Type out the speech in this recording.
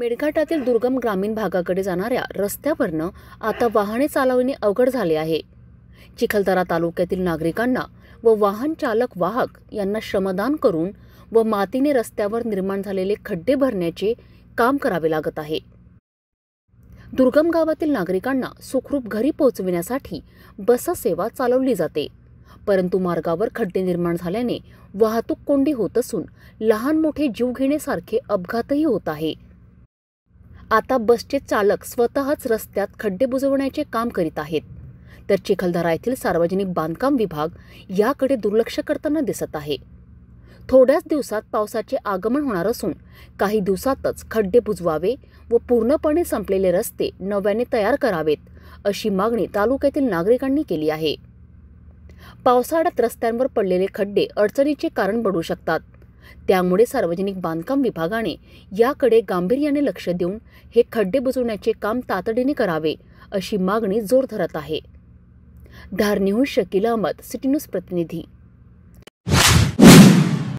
मेडघाटातील दुर्गम ग्रामीण भागाकडे जाणाऱ्या रस्त्यावरनं आता वाहने चालवणे अवघड झाले आहे चिखलदरा तालुक्यातील नागरिकांना व वाहन चालक वाहक यांना श्रमदान करून व मातीने रस्त्यावर निर्माण झालेले खड्डे भरण्याचे काम करावे लागत आहे दुर्गम गावातील नागरिकांना सुखरूप घरी पोहोचविण्यासाठी बससेवा चालवली जाते परंतु मार्गावर खड्डे निर्माण झाल्याने वाहतूक कोंडी होत असून लहान मोठे जीव घेण्यासारखे अपघातही होत आहे आता बसचे चालक स्वतःच रस्त्यात खड्डे बुजवण्याचे काम करीत आहेत तर चिखलदरा येथील सार्वजनिक बांधकाम विभाग याकडे दुर्लक्ष करताना दिसत आहे थोड्याच दिवसात पावसाचे आगमन होणार असून काही दिवसातच खड्डे बुजवावे व पूर्णपणे संपलेले रस्ते नव्याने तयार करावेत अशी मागणी तालुक्यातील नागरिकांनी केली आहे पावसाळ्यात रस्त्यांवर पडलेले खड्डे अडचणीचे कारण बनू शकतात त्यामुळे सार्वजनिक बांधकाम विभागाने याकडे गांभीर्याने लक्ष देऊन हे खड्डे बुजवण्याचे काम तातडीने करावे अशी मागणी जोर धरत आहे धारणीहून शकील अहमद सिटी प्रतिनिधी